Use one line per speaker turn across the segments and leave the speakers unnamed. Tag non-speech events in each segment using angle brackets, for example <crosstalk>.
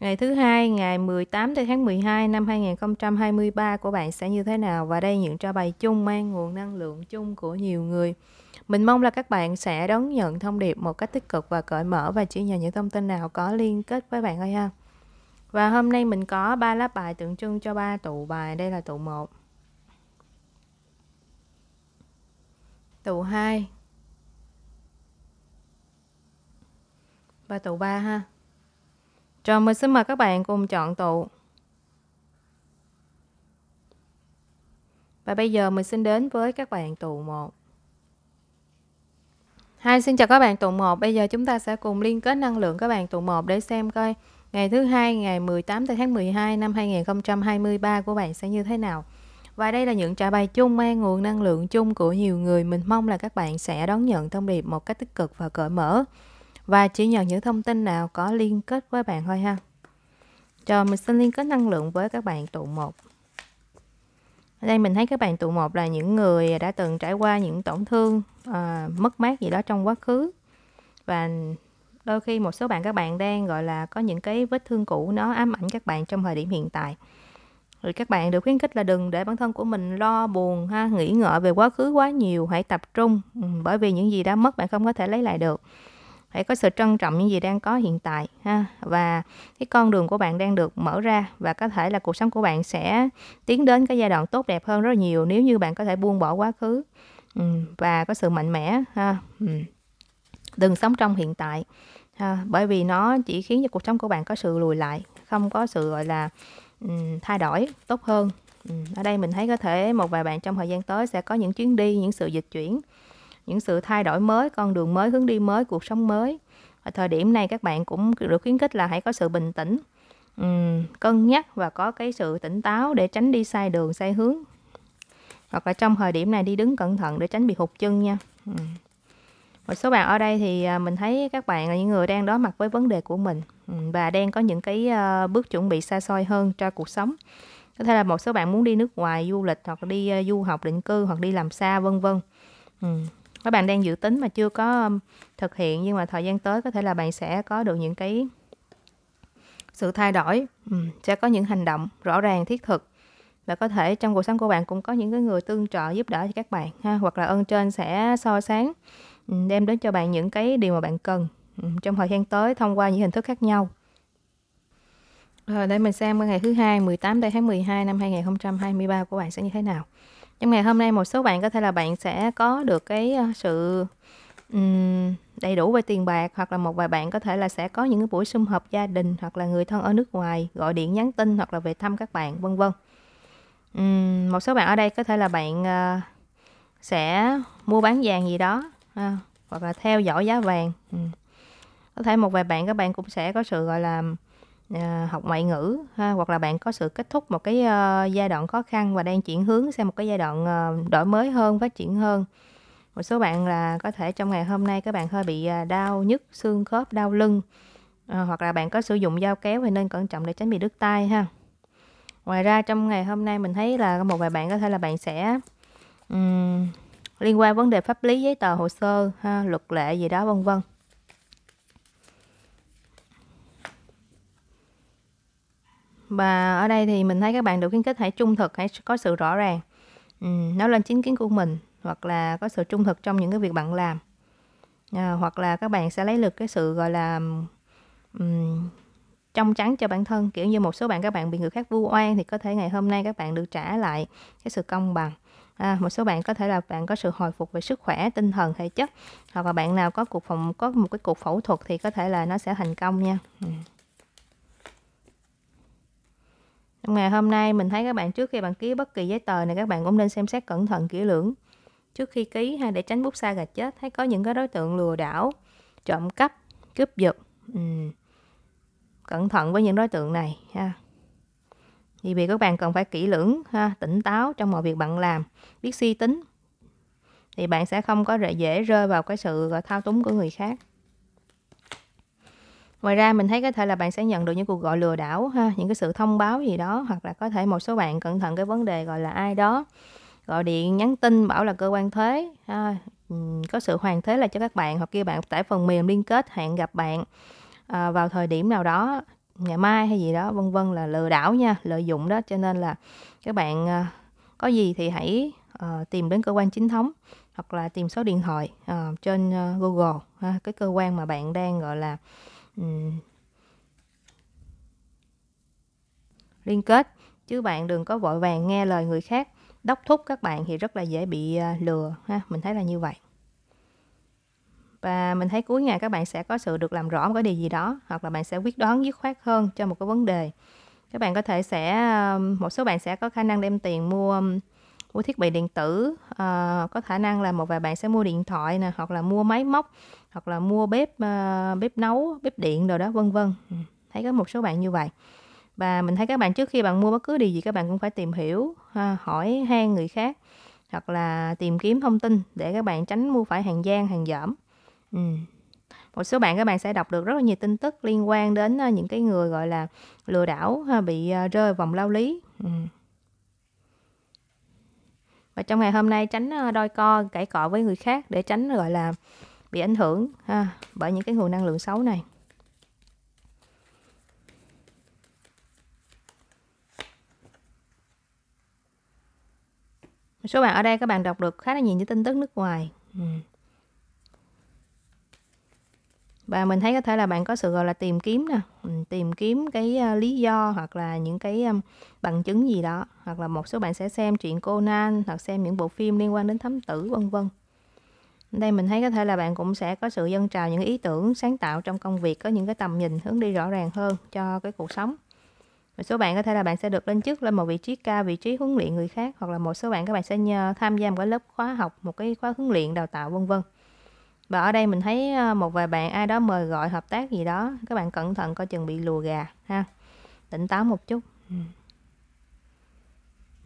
Ngày thứ hai, ngày 18 tháng 12 năm 2023 của bạn sẽ như thế nào? Và đây những trò bài chung mang nguồn năng lượng chung của nhiều người. Mình mong là các bạn sẽ đón nhận thông điệp một cách tích cực và cởi mở và chỉ nhờ những thông tin nào có liên kết với bạn thôi ha. Và hôm nay mình có ba lá bài tượng trưng cho ba tụ bài. Đây là tụ 1. Tụ 2. Và tụ 3 ha. Rồi mình xin mời các bạn cùng chọn tụ. Và bây giờ mình xin đến với các bạn tụ 1. Hai xin chào các bạn tụ 1. Bây giờ chúng ta sẽ cùng liên kết năng lượng các bạn tụ 1 để xem coi ngày thứ hai ngày 18 tháng 12 năm 2023 của bạn sẽ như thế nào. Và đây là những trả bài chung mang nguồn năng lượng chung của nhiều người. Mình mong là các bạn sẽ đón nhận thông điệp một cách tích cực và cởi mở và chỉ nhận những thông tin nào có liên kết với bạn thôi ha cho mình xin liên kết năng lượng với các bạn tụ một ở đây mình thấy các bạn tụ một là những người đã từng trải qua những tổn thương à, mất mát gì đó trong quá khứ và đôi khi một số bạn các bạn đang gọi là có những cái vết thương cũ nó ám ảnh các bạn trong thời điểm hiện tại rồi các bạn được khuyến khích là đừng để bản thân của mình lo buồn ha nghĩ ngợi về quá khứ quá nhiều hãy tập trung ừ, bởi vì những gì đã mất bạn không có thể lấy lại được hãy có sự trân trọng những gì đang có hiện tại ha và cái con đường của bạn đang được mở ra và có thể là cuộc sống của bạn sẽ tiến đến cái giai đoạn tốt đẹp hơn rất nhiều nếu như bạn có thể buông bỏ quá khứ ừ, và có sự mạnh mẽ ha ừ. đừng sống trong hiện tại ha. bởi vì nó chỉ khiến cho cuộc sống của bạn có sự lùi lại không có sự gọi là ừ, thay đổi tốt hơn ở đây mình thấy có thể một vài bạn trong thời gian tới sẽ có những chuyến đi những sự dịch chuyển những sự thay đổi mới con đường mới hướng đi mới cuộc sống mới ở thời điểm này các bạn cũng được khuyến khích là hãy có sự bình tĩnh um, cân nhắc và có cái sự tỉnh táo để tránh đi sai đường sai hướng hoặc là trong thời điểm này đi đứng cẩn thận để tránh bị hụt chân nha um. một số bạn ở đây thì à, mình thấy các bạn là những người đang đối mặt với vấn đề của mình và đang có những cái ờ, bước chuẩn bị xa xôi hơn cho cuộc sống có thể là một số bạn muốn đi nước ngoài du lịch hoặc đi ờ, du học định cư hoặc đi làm xa vân vân các bạn đang dự tính mà chưa có um, thực hiện nhưng mà thời gian tới có thể là bạn sẽ có được những cái sự thay đổi sẽ có những hành động rõ ràng thiết thực và có thể trong cuộc sống của bạn cũng có những cái người tương trợ giúp đỡ cho các bạn ha hoặc là ơn trên sẽ so sáng đem đến cho bạn những cái điều mà bạn cần trong thời gian tới thông qua những hình thức khác nhau rồi đây mình xem ngày thứ hai 18 tháng 12 năm 2023 của bạn sẽ như thế nào trong ngày hôm nay một số bạn có thể là bạn sẽ có được cái ờ, sự um, đầy đủ về tiền bạc hoặc là một vài bạn có thể là sẽ có những cái buổi sum họp gia đình hoặc là người thân ở nước ngoài gọi điện nhắn tin hoặc là về thăm các bạn vân vân um, một số bạn ở đây có thể là bạn uh, sẽ mua bán vàng gì đó à, hoặc là theo dõi giá vàng um. có thể một vài bạn các bạn cũng sẽ có sự gọi là À, học ngoại ngữ ha, hoặc là bạn có sự kết thúc một cái uh, giai đoạn khó khăn và đang chuyển hướng sang một cái giai đoạn uh, đổi mới hơn phát triển hơn một số bạn là có thể trong ngày hôm nay các bạn hơi bị uh, đau nhức xương khớp đau lưng uh, hoặc là bạn có sử dụng dao kéo thì nên cẩn trọng để tránh bị đứt tay ha ngoài ra trong ngày hôm nay mình thấy là một vài bạn có thể là bạn sẽ um, liên quan vấn đề pháp lý giấy tờ hồ sơ ha, luật lệ gì đó vân vân và ở đây thì mình thấy các bạn được khuyến khích hãy trung thực hãy có sự rõ ràng ừ, nói lên chính kiến của mình hoặc là có sự trung thực trong những cái việc bạn làm à, hoặc là các bạn sẽ lấy được cái sự gọi là um, trong trắng cho bản thân kiểu như một số bạn các bạn bị người khác vu oan thì có thể ngày hôm nay các bạn được trả lại cái sự công bằng à, một số bạn có thể là bạn có sự hồi phục về sức khỏe tinh thần thể chất hoặc là bạn nào có cuộc phòng có một cái cuộc phẫu thuật thì có thể là nó sẽ thành công nha ừ. Trong ngày hôm nay mình thấy các bạn trước khi bạn ký bất kỳ giấy tờ này các bạn cũng nên xem xét cẩn thận kỹ lưỡng trước khi ký ha để tránh bút xa gạch chết thấy có những cái đối tượng lừa đảo trộm cắp cướp giật ừ. cẩn thận với những đối tượng này ha vì vì các bạn cần phải kỹ lưỡng ha tỉnh táo trong mọi việc bạn làm biết suy tính thì bạn sẽ không có dễ rơi vào cái sự thao túng của người khác Ngoài ra mình thấy có thể là bạn sẽ nhận được những cuộc gọi lừa đảo ha, những cái sự thông báo gì đó hoặc là có thể một số bạn cẩn thận cái vấn đề gọi là ai đó gọi điện nhắn tin bảo là cơ quan thuế ha, có sự hoàn thế là cho các bạn hoặc kia bạn tải phần mềm liên kết hẹn gặp bạn à, vào thời điểm nào đó ngày mai hay gì đó vân vân là lừa đảo nha lợi dụng đó cho nên là các bạn à, có gì thì hãy à, tìm đến cơ quan chính thống hoặc là tìm số điện thoại à, trên à, Google ha, cái cơ quan mà bạn đang gọi là Ừ. liên kết chứ bạn đừng có vội vàng nghe lời người khác đốc thúc các bạn thì rất là dễ bị à, lừa ha mình thấy là như vậy và mình thấy cuối ngày các bạn sẽ có sự được làm rõ một cái điều gì đó hoặc là bạn sẽ quyết đoán dứt khoát hơn cho một cái vấn đề các bạn có thể sẽ à, một số bạn sẽ có khả năng đem tiền mua mua thiết bị điện tử à, có khả năng là một vài bạn sẽ mua điện thoại nè hoặc là mua máy móc hoặc là mua bếp à, bếp nấu bếp điện rồi đó vân vân ừ, thấy có một số bạn như vậy và mình thấy các bạn trước khi bạn mua bất cứ điều gì các bạn cũng phải tìm hiểu ha, ờ, hỏi han người khác hoặc là tìm kiếm thông tin để các bạn tránh mua phải hàng gian hàng dởm ừ. một số bạn các bạn sẽ đọc được rất là nhiều tin tức liên quan đến những cái người gọi là lừa đảo bị rơi vòng lao lý ừ và trong ngày hôm nay tránh ờ, đôi co cãi cọ với người khác để tránh gọi là bị ảnh hưởng ha, bởi những cái nguồn năng lượng xấu này số bạn ở đây các bạn đọc được khá là nhiều những tin tức nước ngoài ừ và mình thấy có thể là bạn có sự gọi là tìm kiếm nè tìm kiếm cái lý do hoặc là những cái bằng chứng gì đó hoặc là một số bạn sẽ xem chuyện Conan hoặc xem những bộ phim liên quan đến thám tử vân vân đây mình thấy có thể là bạn cũng sẽ có sự dân trào những ý tưởng sáng tạo trong công việc có những cái tầm nhìn hướng đi rõ ràng hơn cho cái cuộc sống một số bạn có thể là bạn sẽ được lên chức lên một vị trí cao vị trí huấn luyện người khác hoặc là một số bạn các bạn sẽ nhờ tham gia một cái lớp khóa học một cái khóa huấn luyện đào tạo vân vân và ở đây mình thấy ờ, một vài bạn ai đó mời gọi hợp tác gì đó các bạn cẩn thận coi chừng bị lùa gà ha tỉnh táo một chút ừ.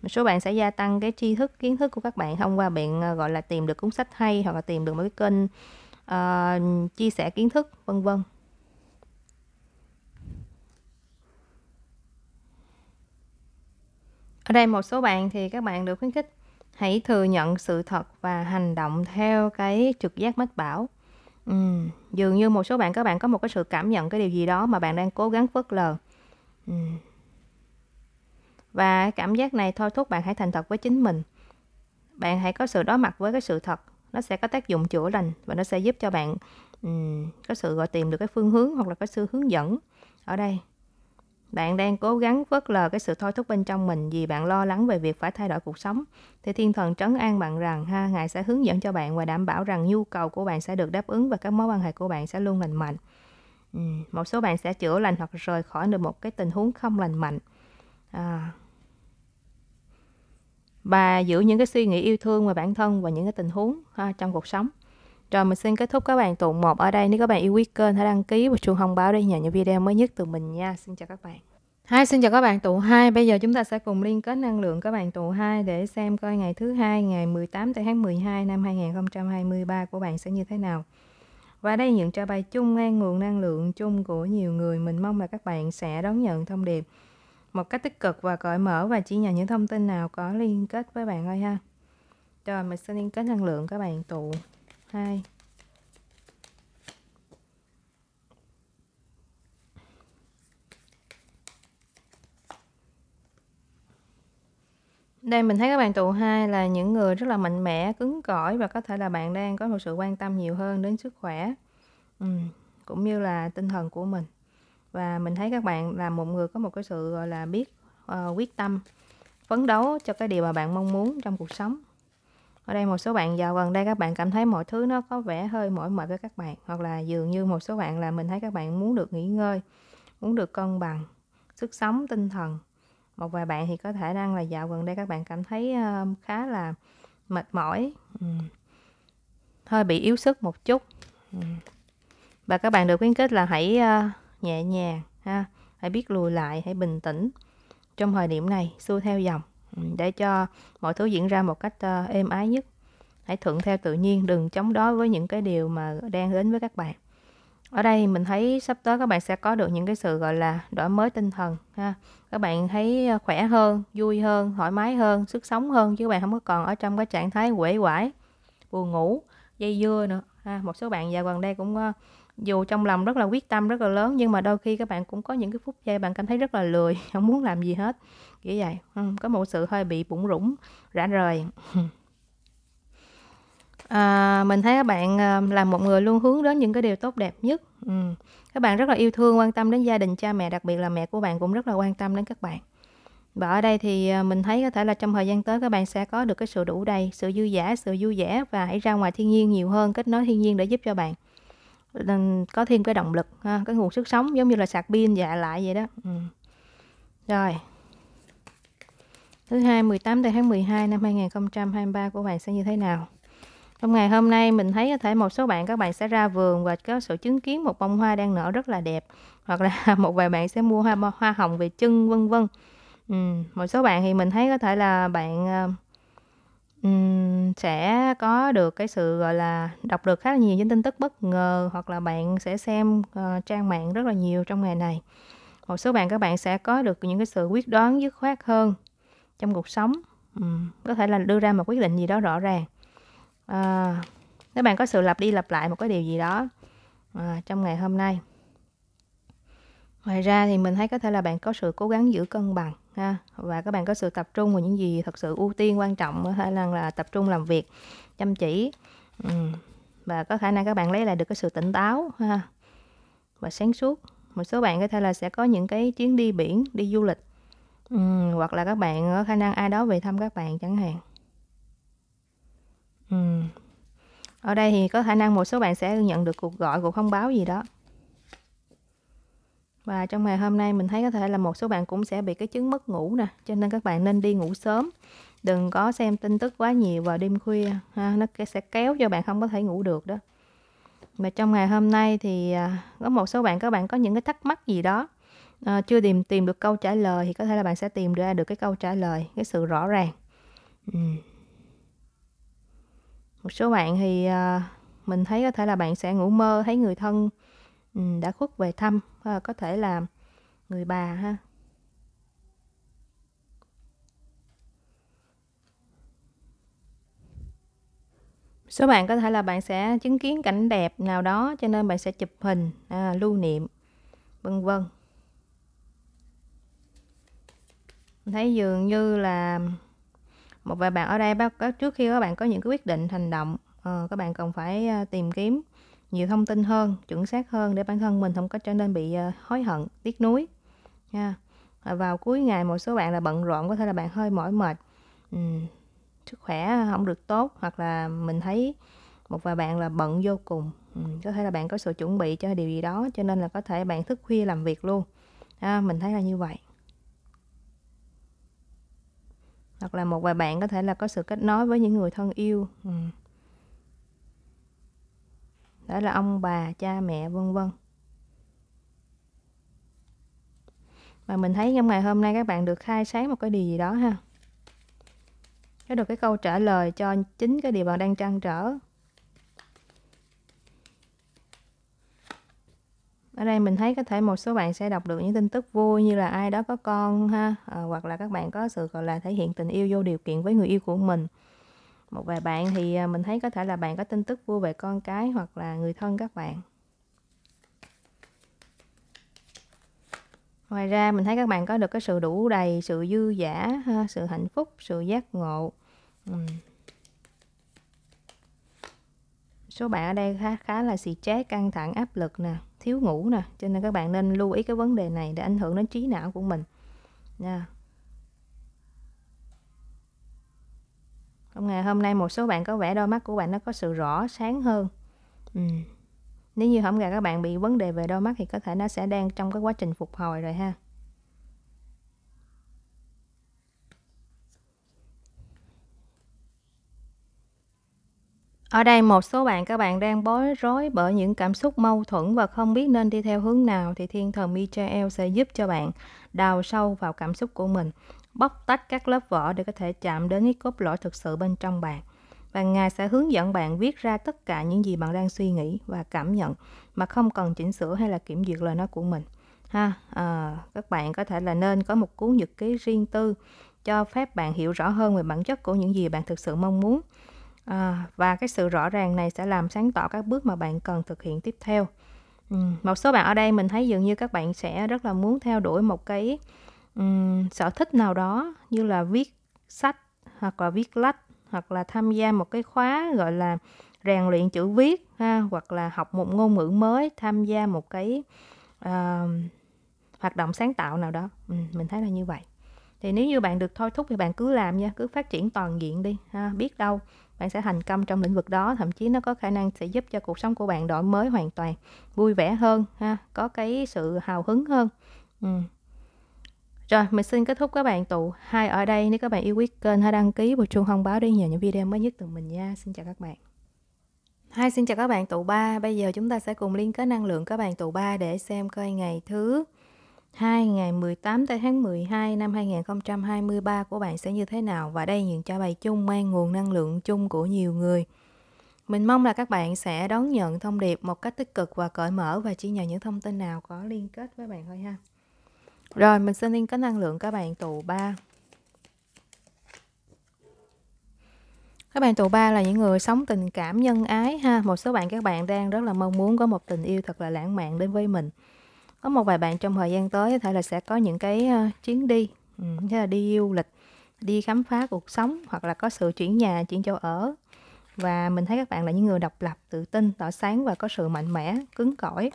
một số bạn sẽ gia tăng cái tri thức kiến thức của các bạn thông qua bạn ờ, gọi là tìm được cuốn sách hay hoặc là tìm được một cái kênh uh, chia sẻ kiến thức vân vân ở đây một số bạn thì các bạn được khuyến khích hãy thừa nhận sự thật và hành động theo cái trực giác mách bảo ừ, dường như một số bạn các bạn có một cái sự cảm nhận cái điều gì đó mà bạn đang cố gắng phớt lờ ừ. và cảm giác này thôi thúc bạn hãy thành thật với chính mình bạn hãy có sự đối mặt với cái sự thật nó sẽ có tác dụng chữa lành và nó sẽ giúp cho bạn um, có sự gọi tìm được cái phương hướng hoặc là có sự hướng dẫn ở đây bạn đang cố gắng vớt lờ cái sự thôi thúc bên trong mình vì bạn lo lắng về việc phải thay đổi cuộc sống. Thì thiên thần trấn an bạn rằng ha, Ngài sẽ hướng dẫn cho bạn và đảm bảo rằng nhu cầu của bạn sẽ được đáp ứng và các mối quan hệ của bạn sẽ luôn lành mạnh. Ừ, một số bạn sẽ chữa lành hoặc rời khỏi được một cái tình huống không lành mạnh. À, và giữ những cái suy nghĩ yêu thương về bản thân và những cái tình huống ha, trong cuộc sống rồi mình xin kết thúc các bạn tụ 1 ở đây. Nếu các bạn yêu quý kênh hãy đăng ký và chuông thông báo để nhận những video mới nhất từ mình nha. Xin chào các bạn. hai xin chào các bạn tụ 2. Bây giờ chúng ta sẽ cùng liên kết năng lượng các bạn tụ 2 để xem coi ngày thứ hai ngày 18 tháng 12 năm 2023 của bạn sẽ như thế nào. Và đây những trò bài chung ngang nguồn năng lượng chung của nhiều người. Mình mong là các bạn sẽ đón nhận thông điệp một cách tích cực và cởi mở và chỉ nhận những thông tin nào có liên kết với bạn thôi ha. Rồi mình sẽ liên kết năng lượng các bạn tụ 2 đây mình thấy các bạn tụ hai là những người rất là mạnh mẽ cứng cỏi và có thể là bạn đang có một sự quan tâm nhiều hơn đến sức khỏe ừ, cũng như là tinh thần của mình và mình thấy các bạn là một người có một cái sự gọi là biết uh, quyết tâm phấn đấu cho cái điều mà bạn mong muốn trong cuộc sống ở đây một số bạn dạo gần đây các bạn cảm thấy mọi thứ nó có vẻ hơi mỏi mệt với các bạn hoặc là dường như một số bạn là mình thấy các bạn muốn được nghỉ ngơi muốn được cân bằng sức sống tinh thần một vài bạn thì có thể đang là dạo gần đây các bạn cảm thấy ờ, khá là mệt mỏi ừ, hơi bị yếu sức một chút ừ. và các bạn được khuyến khích là hãy ờ, nhẹ nhàng ha hãy biết lùi lại hãy bình tĩnh trong thời điểm này xu theo dòng để cho mọi thứ diễn ra một cách ờ, êm ái nhất hãy thuận theo tự nhiên đừng chống đối với những cái điều mà đang đến với các bạn ở đây mình thấy sắp tới các bạn sẽ có được những cái sự gọi là đổi mới tinh thần ha các bạn thấy ờ, khỏe hơn vui hơn thoải mái hơn sức sống hơn chứ các bạn không có còn ở trong cái trạng thái quể quải buồn ngủ dây dưa nữa ha một số bạn dạo gần đây cũng ờ, dù trong lòng rất là quyết tâm rất là lớn nhưng mà đôi khi các bạn cũng có những cái phút giây bạn cảm thấy rất là lười <laughs> không muốn làm gì hết kiểu vậy ừ, có một sự hơi bị bụng rủng rã rời <laughs> à, mình thấy các bạn à, là một người luôn hướng đến những cái điều tốt đẹp nhất ừ. các bạn rất là yêu thương quan tâm đến gia đình cha mẹ đặc biệt là mẹ của bạn cũng rất là quan tâm đến các bạn và ở đây thì à, mình thấy có thể là trong thời gian tới các bạn sẽ có được cái sự đủ đầy, sự dư giả, sự vui vẻ và hãy ra ngoài thiên nhiên nhiều hơn, kết nối thiên nhiên để giúp cho bạn có thêm cái động lực ha, cái nguồn sức sống giống như là sạc pin dạ lại vậy đó ừ. rồi thứ hai 18 tháng 12 năm 2023 của bạn sẽ như thế nào trong ngày hôm nay mình thấy có thể một số bạn các bạn sẽ ra vườn và có sự chứng kiến một bông hoa đang nở rất là đẹp hoặc là <laughs> một vài bạn sẽ mua hoa hoa hồng về chân vân vân ừ. một số bạn thì mình thấy có thể là bạn ờ, sẽ có được cái sự, gọi là, đọc được khá là nhiều những tin tức bất ngờ, hoặc là bạn sẽ xem, ờ, trang mạng rất là nhiều trong ngày này. Một số bạn, các bạn sẽ có được những cái sự quyết đoán dứt khoát hơn trong cuộc sống, ừm, có thể là đưa ra một quyết định gì đó rõ ràng. Ờ, nếu bạn có sự lặp đi lặp lại một cái điều gì đó, ờ, trong ngày hôm nay. Ngoài ra thì mình thấy có thể là bạn có sự cố gắng giữ cân bằng ha và các bạn có sự tập trung vào những gì thật sự ưu tiên quan trọng hay là, là tập trung làm việc chăm chỉ ừ. và có khả năng các bạn lấy lại được cái sự tỉnh táo ha và sáng suốt một số bạn có thể là sẽ có những cái chuyến đi biển đi du lịch ừ. hoặc là các bạn có khả năng ai đó về thăm các bạn chẳng hạn ừ. ở đây thì có khả năng một số bạn sẽ nhận được cuộc gọi cuộc thông báo gì đó và trong ngày hôm nay mình thấy có thể là một số bạn cũng sẽ bị cái chứng mất ngủ nè cho nên các bạn nên đi ngủ sớm đừng có xem tin tức quá nhiều vào đêm khuya ha, nó sẽ kéo cho bạn không có thể ngủ được đó mà trong ngày hôm nay thì à, có một số bạn các bạn có những cái thắc mắc gì đó à, chưa tìm tìm được câu trả lời thì có thể là bạn sẽ tìm ra được cái câu trả lời cái sự rõ ràng ừ. một số bạn thì à, mình thấy có thể là bạn sẽ ngủ mơ thấy người thân Ừ, đã khuất về thăm à, có thể là người bà ha số bạn có thể là bạn sẽ chứng kiến cảnh đẹp nào đó cho nên bạn sẽ chụp hình à, lưu niệm vân vân thấy dường như là một vài bạn ở đây bác trước khi các bạn có những cái quyết định hành động uh, các bạn cần phải à, tìm kiếm nhiều thông tin hơn chuẩn xác hơn để bản thân mình không có trở nên bị ờ, hối hận tiếc nuối nha vào cuối ngày một số bạn là bận rộn có thể là bạn hơi mỏi mệt ừ, sức khỏe không được tốt hoặc là mình thấy một vài bạn là bận vô cùng ừ, có thể là bạn có sự chuẩn bị cho điều gì đó cho nên là có thể bạn thức khuya làm việc luôn à, mình thấy là như vậy hoặc là một vài bạn có thể là có sự kết nối với những người thân yêu ừ đó là ông bà cha mẹ vân vân và mình thấy trong ngày hôm nay các bạn được khai sáng một cái điều gì đó ha có được cái câu trả lời cho chính cái điều bạn đang trăn trở ở đây mình thấy có thể một số bạn sẽ đọc được những tin tức vui như là ai đó có con ha à, hoặc là các bạn có sự gọi là thể hiện tình yêu vô điều kiện với người yêu của mình một vài bạn thì à, mình thấy có thể là bạn có tin tức vui về con cái hoặc là người thân các bạn ngoài ra mình thấy các bạn có được cái sự đủ đầy sự dư giả sự hạnh phúc sự giác ngộ số bạn ở đây khá khá là xì chát căng thẳng áp lực nè thiếu ngủ nè cho nên các bạn nên lưu ý cái vấn đề này để ảnh hưởng đến trí não của mình nha yeah. trong ngày hôm nay một số bạn có vẻ đôi mắt của bạn nó có sự rõ sáng hơn ừ. nếu như hôm gà các bạn bị vấn đề về đôi mắt thì có thể nó sẽ đang trong cái quá trình phục hồi rồi ha Ở đây một số bạn các bạn đang bối rối bởi những cảm xúc mâu thuẫn và không biết nên đi theo hướng nào thì thiên thần Michael sẽ giúp cho bạn đào sâu vào cảm xúc của mình bóc tách các lớp vỏ để có thể chạm đến cái cốt lõi thực sự bên trong bạn. Và Ngài sẽ hướng dẫn bạn viết ra tất cả những gì bạn đang suy nghĩ và cảm nhận mà không cần chỉnh sửa hay là kiểm duyệt lời nói của mình. Ha, à, các bạn có thể là nên có một cuốn nhật ký riêng tư cho phép bạn hiểu rõ hơn về bản chất của những gì bạn thực sự mong muốn. À, và cái sự rõ ràng này sẽ làm sáng tỏ các bước mà bạn cần thực hiện tiếp theo. Ừ, một số bạn ở đây mình thấy dường như các bạn sẽ rất là muốn theo đuổi một cái um, sở thích nào đó như là viết sách hoặc là viết lách hoặc là tham gia một cái khóa gọi là rèn luyện chữ viết ha hoặc là học một ngôn ngữ mới tham gia một cái uh, hoạt động sáng tạo nào đó ừ, mình thấy là như vậy thì nếu như bạn được thôi thúc thì bạn cứ làm nha cứ phát triển toàn diện đi ha biết đâu bạn sẽ thành công trong lĩnh vực đó thậm chí nó có khả năng sẽ giúp cho cuộc sống của bạn đổi mới hoàn toàn vui vẻ hơn ha có cái sự hào hứng hơn ừ. Rồi, mình xin kết thúc các bạn tụ hai ở đây. Nếu các bạn yêu quý kênh, hãy đăng ký và chuông thông báo để nhận những video mới nhất từ mình nha. Xin chào các bạn. Hai xin chào các bạn tụ 3. Bây giờ chúng ta sẽ cùng liên kết năng lượng các bạn tụ 3 để xem coi ngày thứ 2 ngày 18 tháng 12 năm 2023 của bạn sẽ như thế nào và đây những cho bài chung mang nguồn năng lượng chung của nhiều người. Mình mong là các bạn sẽ đón nhận thông điệp một cách tích cực và cởi mở và chỉ nhận những thông tin nào có liên kết với bạn thôi ha. Rồi mình sẽ in cái năng lượng các bạn tù 3 Các bạn tù ba là những người sống tình cảm nhân ái ha. Một số bạn các bạn đang rất là mong muốn có một tình yêu thật là lãng mạn đến với mình. Có một vài bạn trong thời gian tới có thể là sẽ có những cái ờ, chuyến đi, ừ, thế là đi du lịch, đi khám phá cuộc sống hoặc là có sự chuyển nhà, chuyển chỗ ở. Và mình thấy các bạn là những người độc lập, tự tin, tỏa sáng và có sự mạnh mẽ, cứng cỏi,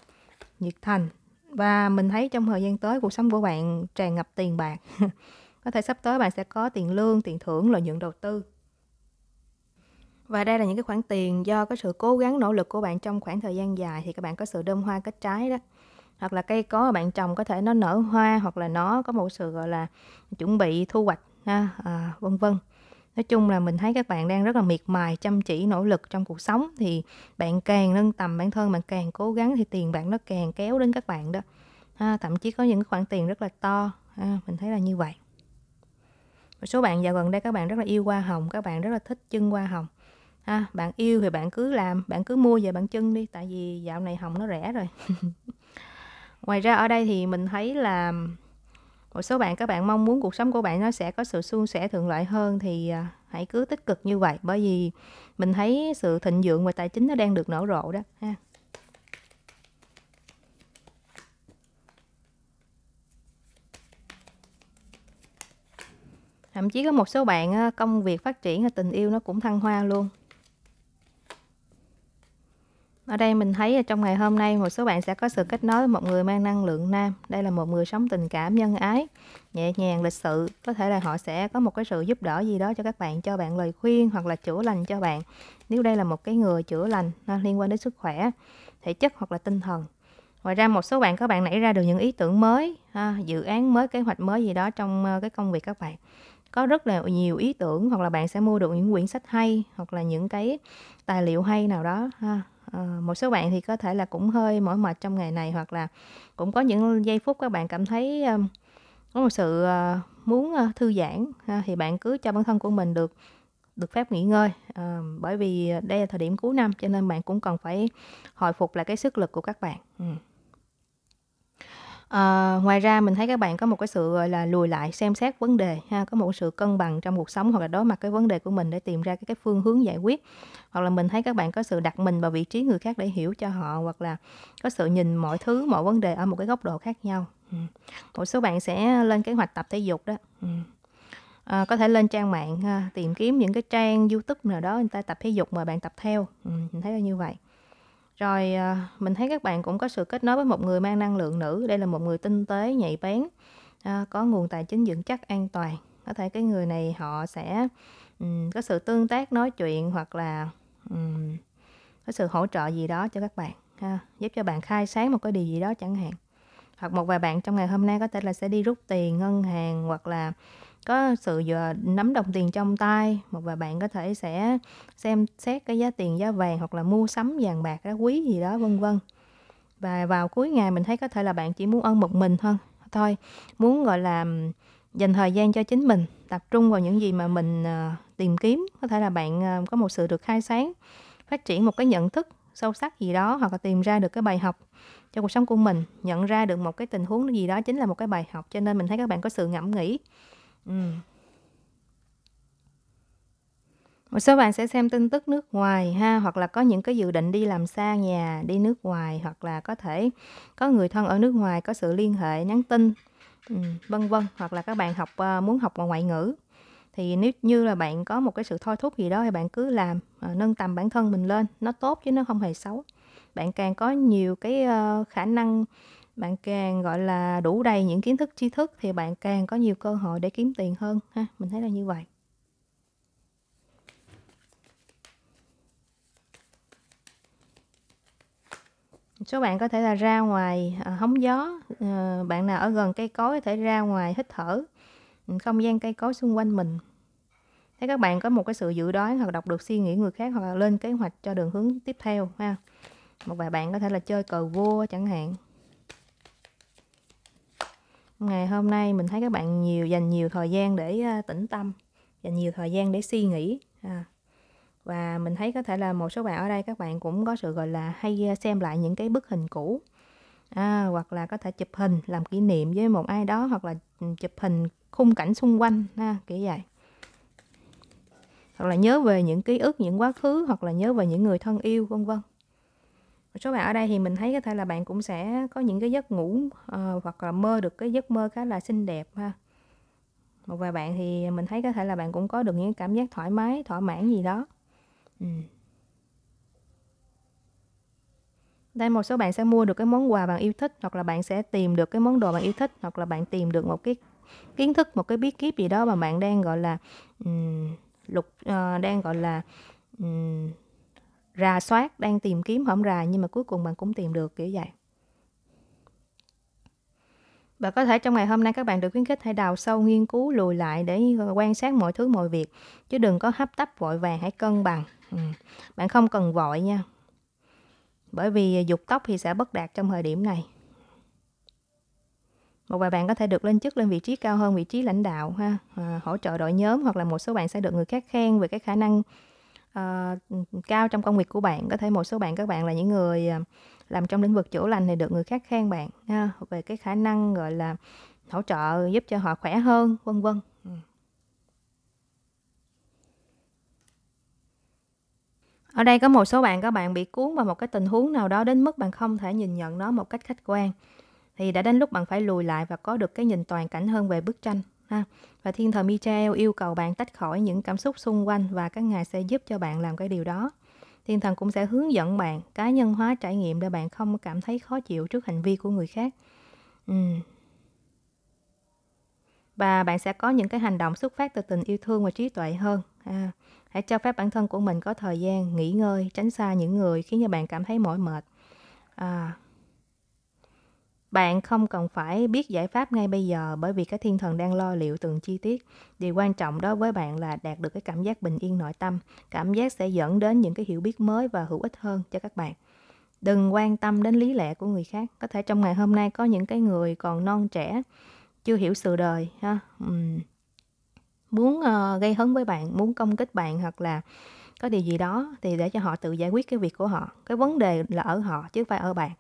nhiệt thành và mình thấy trong thời gian tới cuộc sống của bạn tràn ngập tiền bạc <laughs> có thể sắp tới bạn sẽ có tiền lương tiền thưởng lợi nhuận đầu tư và đây là những cái khoản tiền do có sự cố gắng nỗ lực của bạn trong khoảng thời gian dài thì các bạn có sự đơm hoa kết trái đó hoặc là cây có bạn trồng có thể nó nở hoa hoặc là nó có một sự gọi là chuẩn bị thu hoạch ha à, vân vân nói chung là mình thấy các bạn đang rất là miệt mài chăm chỉ nỗ lực trong cuộc sống thì bạn càng nâng tầm bản thân bạn càng cố gắng thì tiền bạn nó càng kéo đến các bạn đó ha, thậm chí có những khoản tiền rất là to ha, mình thấy là như vậy một số bạn dạo gần đây các bạn rất là yêu hoa hồng các bạn rất là thích chân hoa hồng ha, bạn yêu thì bạn cứ làm bạn cứ mua về bạn chân đi tại vì dạo này hồng nó rẻ rồi <laughs> ngoài ra ở đây thì mình thấy là một số bạn các bạn mong muốn cuộc sống của bạn nó sẽ có sự suôn sẻ thuận lợi hơn thì à, hãy cứ tích cực như vậy bởi vì mình thấy sự thịnh vượng và tài chính nó đang được nở rộ đó ha thậm chí có một số bạn công việc phát triển tình yêu nó cũng thăng hoa luôn ở đây mình thấy trong ngày hôm nay một số bạn sẽ có sự kết nối với một người mang năng lượng nam đây là một người sống tình cảm nhân ái nhẹ nhàng lịch sự có thể là họ sẽ có một cái sự giúp đỡ gì đó cho các bạn cho bạn lời khuyên hoặc là chữa lành cho bạn nếu đây là một cái người chữa lành liên quan đến sức khỏe thể chất hoặc là tinh thần ngoài ra một số bạn các bạn nảy ra được những ý tưởng mới dự án mới kế hoạch mới gì đó trong ờ, cái công việc các bạn có rất là nhiều ý tưởng hoặc là bạn sẽ mua được những quyển sách hay hoặc là những cái tài liệu hay nào đó ha Ờ, một số bạn thì có thể là cũng hơi mỏi mệt trong ngày này hoặc là cũng có những giây phút các bạn cảm thấy ờ, có một sự ờ, muốn thư giãn thì bạn cứ cho bản thân của mình được được phép nghỉ ngơi à, bởi vì đây là thời điểm cuối năm cho nên bạn cũng cần phải hồi phục lại cái sức lực của các bạn ừ. Ờ, ngoài ra mình thấy các bạn có một cái sự, gọi là, lùi lại xem xét vấn đề ha, có một sự cân bằng trong cuộc sống hoặc là đối mặt cái vấn đề của mình để tìm ra cái cái phương hướng giải quyết. Hoặc là mình thấy các bạn có sự đặt mình vào vị trí người khác để hiểu cho họ, hoặc là có sự nhìn mọi thứ, mọi vấn đề ở một cái góc độ khác nhau. Ừm, một số bạn sẽ lên kế hoạch tập thể dục đó, ừm. Ờ, có thể lên trang mạng ha, tìm kiếm những cái trang YouTube nào đó người ta tập thể dục mời bạn tập theo, ừm, mình thấy là như vậy rồi à, mình thấy các bạn cũng có sự kết nối với một người mang năng lượng nữ đây là một người tinh tế nhạy bén à, có nguồn tài chính vững chắc an toàn có thể cái người này họ sẽ có sự tương tác nói chuyện hoặc là có sự hỗ trợ gì đó cho các bạn giúp cho bạn khai sáng một cái điều gì đó chẳng hạn hoặc một vài bạn trong ngày hôm nay có thể là sẽ đi rút tiền ngân hàng hoặc là có sự giờ nắm đồng tiền trong tay một vài bạn có thể sẽ xem xét cái giá tiền giá vàng hoặc là mua sắm vàng bạc đá quý gì đó vân vân và vào cuối ngày mình thấy có thể là bạn chỉ muốn ơn một mình hơn thôi muốn gọi là dành thời gian cho chính mình tập trung vào những gì mà mình ờ, tìm kiếm có thể là bạn ờ, có một sự được khai sáng phát triển một cái nhận thức sâu sắc gì đó hoặc là tìm ra được cái bài học cho cuộc sống của mình nhận ra được một cái tình huống gì đó chính là một cái bài học cho nên mình thấy các bạn có sự ngẫm nghĩ Ừ. Một số bạn sẽ xem tin tức nước ngoài ha hoặc là có những cái dự định đi làm xa nhà, đi nước ngoài hoặc là có thể có người thân ở nước ngoài có sự liên hệ nhắn tin ừ, vân vân hoặc là các bạn học ờ, muốn học ngoại ngữ thì nếu như là bạn có một cái sự thôi thúc gì đó thì bạn cứ làm ờ, nâng tầm bản thân mình lên nó tốt chứ nó không hề xấu bạn càng có nhiều cái ờ, khả năng bạn càng gọi là đủ đầy những kiến thức tri thức thì bạn càng có nhiều cơ hội để kiếm tiền hơn ha mình thấy là như vậy số bạn có thể là ra ngoài à, hóng gió à, bạn nào ở gần cây cối có thể ra ngoài hít thở ừ, không gian cây cối xung quanh mình thấy các bạn có một cái sự dự đoán hoặc đọc được suy nghĩ người khác hoặc là lên kế hoạch cho đường hướng tiếp theo ha một vài bạn có thể là chơi cờ vua chẳng hạn ngày hôm nay mình thấy các bạn nhiều dành nhiều thời gian để ờ, tĩnh tâm dành nhiều thời gian để suy nghĩ à. và mình thấy có thể là một số bạn ở đây các bạn cũng có sự gọi là hay ờ, xem lại những cái bức hình cũ à, hoặc là có thể chụp hình làm kỷ niệm với một ai đó hoặc là ừ, chụp hình khung cảnh xung quanh ha, kiểu vậy hoặc là nhớ về những ký ức những quá khứ hoặc là nhớ về những người thân yêu vân vân một số bạn ở đây thì mình thấy có thể là bạn cũng sẽ có những cái giấc ngủ uh, hoặc là mơ được cái giấc mơ khá là xinh đẹp ha một vài bạn thì mình thấy có thể là bạn cũng có được những cảm giác thoải mái thỏa mãn gì đó ừ. đây một số bạn sẽ mua được cái món quà bạn yêu thích hoặc là bạn sẽ tìm được cái món đồ bạn yêu thích hoặc là bạn tìm được một cái kiến thức một cái bí kíp gì đó mà bạn đang gọi là um, lục uh, đang gọi là um, rà soát đang tìm kiếm hổm rà nhưng mà cuối cùng bạn cũng tìm được kiểu vậy và có thể trong ngày hôm nay các bạn được khuyến khích hãy đào sâu nghiên cứu lùi lại để quan sát mọi thứ mọi việc chứ đừng có hấp tấp vội vàng hãy cân bằng ừ. bạn không cần vội nha bởi vì dục tóc thì sẽ bất đạt trong thời điểm này một vài bạn có thể được lên chức lên vị trí cao hơn vị trí lãnh đạo ha à, hỗ trợ đội nhóm hoặc là một số bạn sẽ được người khác khen về cái khả năng Ờ, cao trong công việc của bạn có thể một số bạn các bạn là những người ờ, làm trong lĩnh vực chữa lành thì được người khác khen bạn ha, về cái khả năng gọi là hỗ trợ giúp cho họ khỏe hơn vân vân ừ. ở đây có một số bạn các bạn bị cuốn vào một cái tình huống nào đó đến mức bạn không thể nhìn nhận nó một cách khách quan thì đã đến lúc bạn phải lùi lại và có được cái nhìn toàn cảnh hơn về bức tranh ha và thiên thần Michael yêu cầu bạn tách khỏi những cảm xúc xung quanh và các ngài sẽ giúp cho bạn làm cái điều đó thiên thần cũng sẽ hướng dẫn bạn cá nhân hóa trải nghiệm để bạn không cảm thấy khó chịu trước hành vi của người khác ừ. và bạn sẽ có những cái hành động xuất phát từ tình yêu thương và trí tuệ hơn à, hãy cho phép bản thân của mình có thời gian nghỉ ngơi tránh xa những người khiến cho bạn cảm thấy mỏi mệt à, bạn không cần phải biết giải pháp ngay bây giờ bởi vì các thiên thần đang lo liệu từng chi tiết. Điều quan trọng đối với bạn là đạt được cái cảm giác bình yên nội tâm. Cảm giác sẽ dẫn đến những cái hiểu biết mới và hữu ích hơn cho các bạn. Đừng quan tâm đến lý lẽ của người khác. Có thể trong ngày hôm nay có những cái người còn non trẻ, chưa hiểu sự đời ha. Uhm. Muốn uh, gây hấn với bạn, muốn công kích bạn hoặc là có điều gì đó thì để cho họ tự giải quyết cái việc của họ. Cái vấn đề là ở họ chứ không phải ở bạn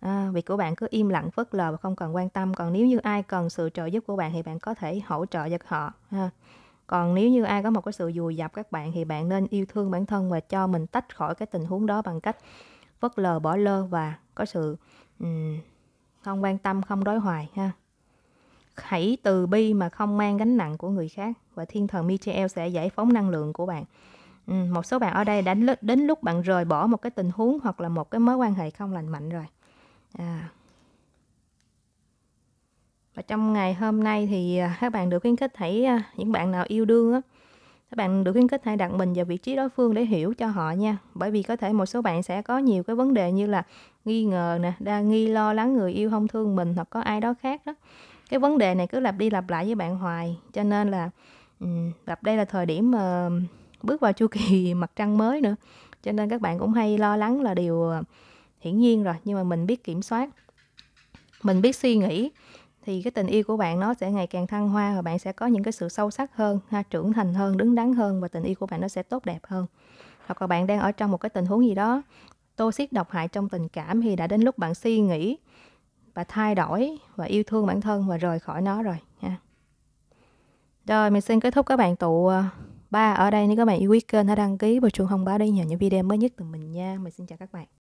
À, việc của bạn cứ im lặng phớt lờ và không cần quan tâm còn nếu như ai cần sự trợ giúp của bạn thì bạn có thể hỗ trợ cho họ ha còn nếu như ai có một cái sự dùi dập các bạn thì bạn nên yêu thương bản thân và cho mình tách khỏi cái tình huống đó bằng cách phớt lờ bỏ lơ và có sự um, không quan tâm không đối hoài ha hãy từ bi mà không mang gánh nặng của người khác và thiên thần Michael sẽ giải phóng năng lượng của bạn um, một số bạn ở đây đã đến lúc bạn rời bỏ một cái tình huống hoặc là một cái mối quan hệ không lành mạnh rồi à. và trong ngày hôm nay thì à, các bạn được khuyến khích hãy à, những bạn nào yêu đương á các bạn được khuyến khích hãy đặt mình vào vị trí đối phương để hiểu cho họ nha bởi vì có thể một số bạn sẽ có nhiều cái vấn đề như là nghi ngờ nè đa nghi lo lắng người yêu không thương mình hoặc có ai đó khác đó cái vấn đề này cứ lặp đi lặp lại với bạn hoài cho nên là gặp đây là thời điểm mà ờ, bước vào chu kỳ <laughs> mặt trăng mới nữa cho nên các bạn cũng hay lo lắng là điều à, hiển nhiên rồi nhưng mà mình biết kiểm soát mình biết suy nghĩ thì cái tình yêu của bạn nó sẽ ngày càng thăng hoa và bạn sẽ có những cái sự sâu sắc hơn ha trưởng thành hơn đứng đắn hơn và tình yêu của bạn nó sẽ tốt đẹp hơn hoặc là bạn đang ở trong một cái tình huống gì đó tô xiết độc hại trong tình cảm thì đã đến lúc bạn suy nghĩ và thay đổi và yêu thương bản thân và rời khỏi nó rồi nha rồi mình xin kết thúc các bạn tụ ờ, ba ở đây nếu các bạn yêu quý kênh hãy đăng ký và chuông thông báo để nhận những video mới nhất từ mình nha mình xin chào các bạn